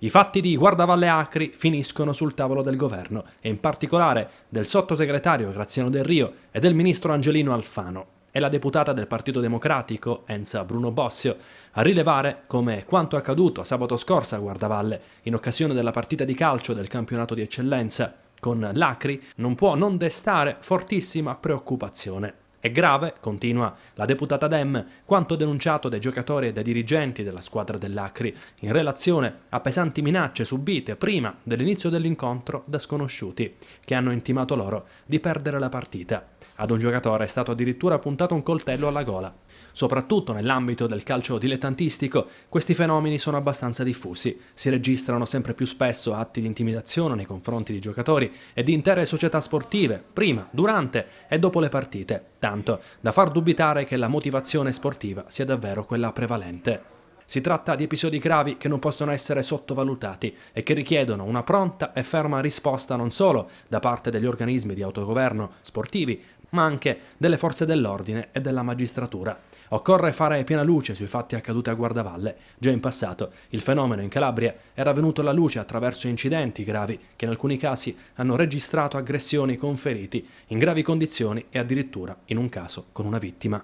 I fatti di Guardavalle Acri finiscono sul tavolo del governo e in particolare del sottosegretario Graziano Del Rio e del ministro Angelino Alfano. È la deputata del Partito Democratico, Enza Bruno Bossio, a rilevare come quanto accaduto sabato scorso a Guardavalle in occasione della partita di calcio del campionato di eccellenza con l'Acri non può non destare fortissima preoccupazione. È grave, continua la deputata Dem, quanto denunciato dai giocatori e dai dirigenti della squadra dell'Acri in relazione a pesanti minacce subite prima dell'inizio dell'incontro da sconosciuti, che hanno intimato loro di perdere la partita. Ad un giocatore è stato addirittura puntato un coltello alla gola. Soprattutto nell'ambito del calcio dilettantistico, questi fenomeni sono abbastanza diffusi. Si registrano sempre più spesso atti di intimidazione nei confronti di giocatori e di intere società sportive, prima, durante e dopo le partite, tanto da far dubitare che la motivazione sportiva sia davvero quella prevalente. Si tratta di episodi gravi che non possono essere sottovalutati e che richiedono una pronta e ferma risposta non solo da parte degli organismi di autogoverno sportivi, ma anche delle forze dell'ordine e della magistratura. Occorre fare piena luce sui fatti accaduti a Guardavalle. Già in passato il fenomeno in Calabria era venuto alla luce attraverso incidenti gravi che in alcuni casi hanno registrato aggressioni con feriti in gravi condizioni e addirittura in un caso con una vittima.